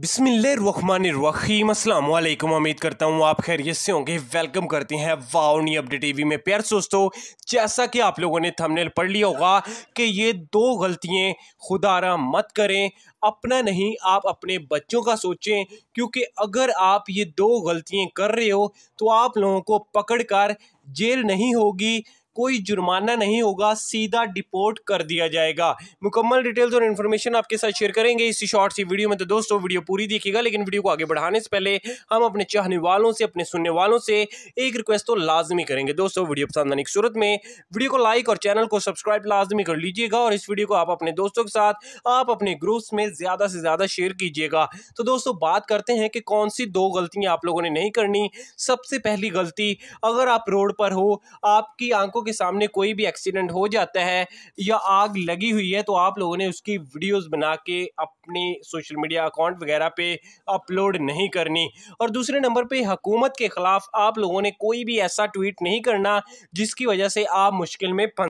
बिसमीम रखीम वालेकुम उम्मीद करता हूँ आप खैरियत से होंगे वेलकम करते हैं वाओनी अपडेट टीवी में प्यार दोस्तों जैसा कि आप लोगों ने थंबनेल पढ़ लिया होगा कि ये दो गलतियाँ खुदारा मत करें अपना नहीं आप अपने बच्चों का सोचें क्योंकि अगर आप ये दो गलतियाँ कर रहे हो तो आप लोगों को पकड़ कर जेल नहीं होगी कोई जुर्माना नहीं होगा सीधा डिपोर्ट कर दिया जाएगा मुकम्मल डिटेल्स और इन्फॉर्मेशन आपके साथ शेयर करेंगे इसी शॉर्ट सी वीडियो में तो दोस्तों वीडियो पूरी देखिएगा लेकिन वीडियो को आगे बढ़ाने से पहले हम अपने चाहने वालों से अपने सुनने वालों से एक रिक्वेस्ट तो लाजमी करेंगे दोस्तों वीडियो पसंद आने की सूरत में वीडियो को लाइक और चैनल को सब्सक्राइब लाजमी कर लीजिएगा और इस वीडियो को आप अपने दोस्तों के साथ आप अपने ग्रुप्स में ज़्यादा से ज़्यादा शेयर कीजिएगा तो दोस्तों बात करते हैं कि कौन सी दो गलतियाँ आप लोगों ने नहीं करनी सबसे पहली गलती अगर आप रोड पर हो आपकी आंखों के सामने कोई भी एक्सीडेंट हो जाता है या आग लगी हुई है तो आप लोगों ने उसकी वीडियोस बना के अपने सोशल मीडिया अकाउंट वगैरह पे अपलोड नहीं करनी और दूसरे नंबर पे हकूमत के ख़िलाफ़ आप लोगों ने कोई भी ऐसा ट्वीट नहीं करना जिसकी वजह से आप मुश्किल में